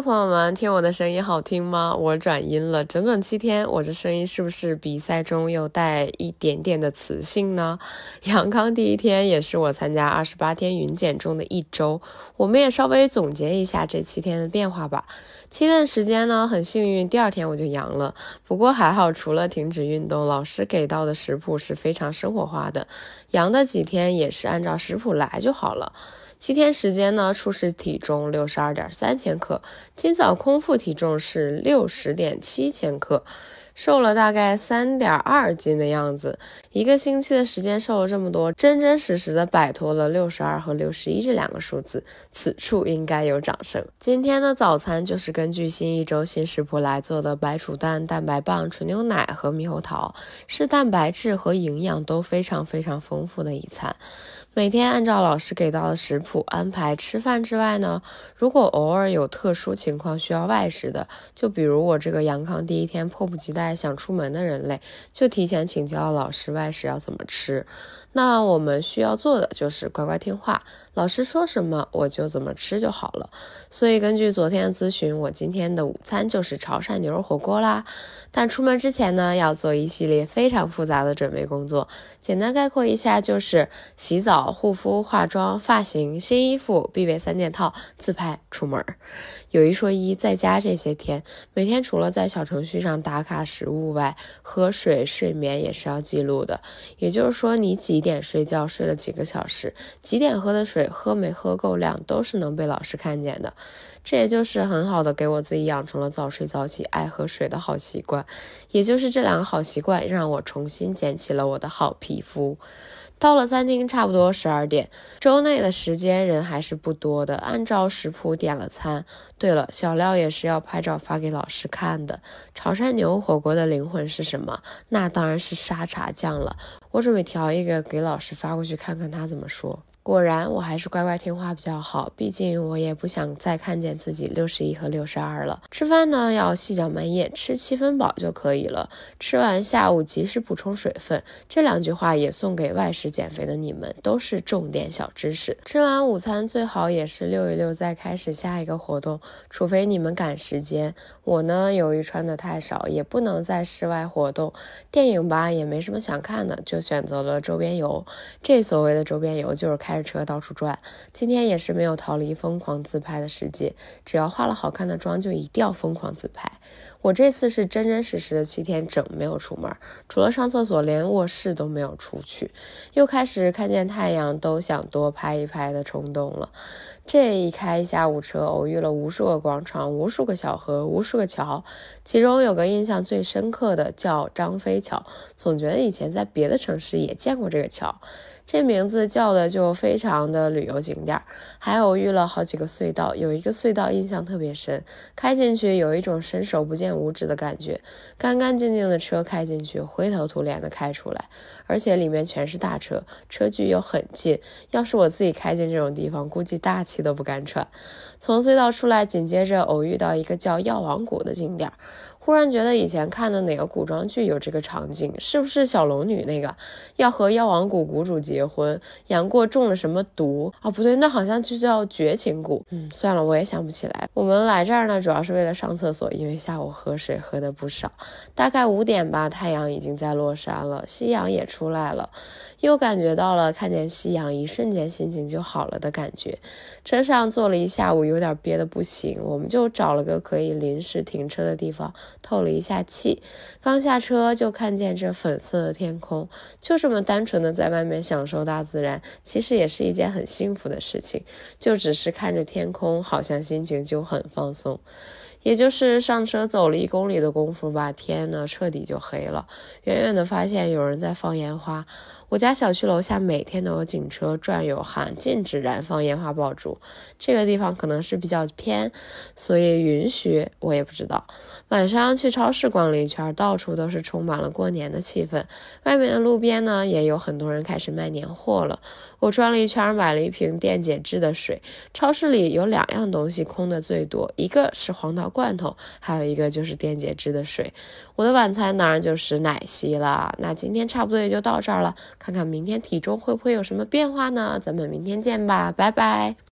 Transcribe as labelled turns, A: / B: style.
A: 消防们听我的声音好听吗？我转音了整整七天，我这声音是不是比赛中又带一点点的磁性呢？阳康第一天也是我参加二十八天云减中的一周，我们也稍微总结一下这七天的变化吧。七天时间呢，很幸运，第二天我就阳了，不过还好，除了停止运动，老师给到的食谱是非常生活化的，阳的几天也是按照食谱来就好了。七天时间呢，初始体重六十二点三千克，今。早空腹体重是六十点七千克，瘦了大概三点二斤的样子。一个星期的时间瘦了这么多，真真实实的摆脱了六十二和六十一这两个数字，此处应该有掌声。今天的早餐就是根据新一周新食谱来做的：白煮蛋、蛋白棒、纯牛奶和猕猴桃，是蛋白质和营养都非常非常丰富的一餐。每天按照老师给到的食谱安排吃饭之外呢，如果偶尔有特殊情况需要外食的，就比如我这个阳康第一天迫不及待想出门的人类，就提前请教老师外食要怎么吃。那我们需要做的就是乖乖听话，老师说什么我就怎么吃就好了。所以根据昨天的咨询，我今天的午餐就是潮汕牛肉火锅啦。但出门之前呢，要做一系列非常复杂的准备工作，简单概括一下就是洗澡。护肤、化妆、发型、新衣服必备三件套，自拍出门有一说一，在家这些天，每天除了在小程序上打卡食物外，喝水、睡眠也是要记录的。也就是说，你几点睡觉，睡了几个小时，几点喝的水，喝没喝够量，都是能被老师看见的。这也就是很好的给我自己养成了早睡早起、爱喝水的好习惯。也就是这两个好习惯，让我重新捡起了我的好皮肤。到了餐厅，差不多十二点，周内的时间人还是不多的，按照食谱点了餐。对了，小廖也是要拍照发给老师看的。潮汕牛火锅的灵魂是什么？那当然是沙茶酱了。我准备调一个给老师发过去，看看他怎么说。果然，我还是乖乖听话比较好，毕竟我也不想再看见自己六十一和六十二了。吃饭呢要细嚼慢咽，吃七分饱就可以了。吃完下午及时补充水分，这两句话也送给外食减肥的你们，都是重点小知识。吃完午餐最好也是溜一溜，再开始下一个活动，除非你们赶时间。我呢，由于穿的太少，也不能在室外活动。电影吧也没什么想看的，就选择了周边游。这所谓的周边游就是开。开着车到处转，今天也是没有逃离疯狂自拍的世界，只要化了好看的妆，就一定要疯狂自拍。我这次是真真实实的七天整没有出门，除了上厕所，连卧室都没有出去。又开始看见太阳都想多拍一拍的冲动了。这一开下午车，偶遇了无数个广场、无数个小河、无数个桥，其中有个印象最深刻的叫张飞桥，总觉得以前在别的城市也见过这个桥。这名字叫的就非常的旅游景点，还偶遇了好几个隧道，有一个隧道印象特别深，开进去有一种伸手不见五指的感觉，干干净净的车开进去，灰头土脸的开出来，而且里面全是大车，车距又很近，要是我自己开进这种地方，估计大气都不敢喘。从隧道出来，紧接着偶遇到一个叫药王谷的景点。忽然觉得以前看的哪个古装剧有这个场景？是不是小龙女那个要和药王谷谷主结婚，杨过中了什么毒啊？不对，那好像就叫绝情谷。嗯，算了，我也想不起来。我们来这儿呢，主要是为了上厕所，因为下午喝水喝的不少，大概五点吧，太阳已经在落山了，夕阳也出来了，又感觉到了看见夕阳一瞬间心情就好了的感觉。车上坐了一下午，有点憋得不行，我们就找了个可以临时停车的地方。透了一下气，刚下车就看见这粉色的天空，就这么单纯的在外面享受大自然，其实也是一件很幸福的事情。就只是看着天空，好像心情就很放松。也就是上车走了一公里的功夫吧，天呢，彻底就黑了。远远的发现有人在放烟花。我家小区楼下每天都有警车转悠，喊禁止燃放烟花爆竹。这个地方可能是比较偏，所以允许我也不知道。晚上去超市逛了一圈，到处都是充满了过年的气氛。外面的路边呢，也有很多人开始卖年货了。我转了一圈，买了一瓶电解质的水。超市里有两样东西空的最多，一个是黄桃。罐头，还有一个就是电解质的水。我的晚餐当然就是奶昔了。那今天差不多也就到这儿了，看看明天体重会不会有什么变化呢？咱们明天见吧，拜拜。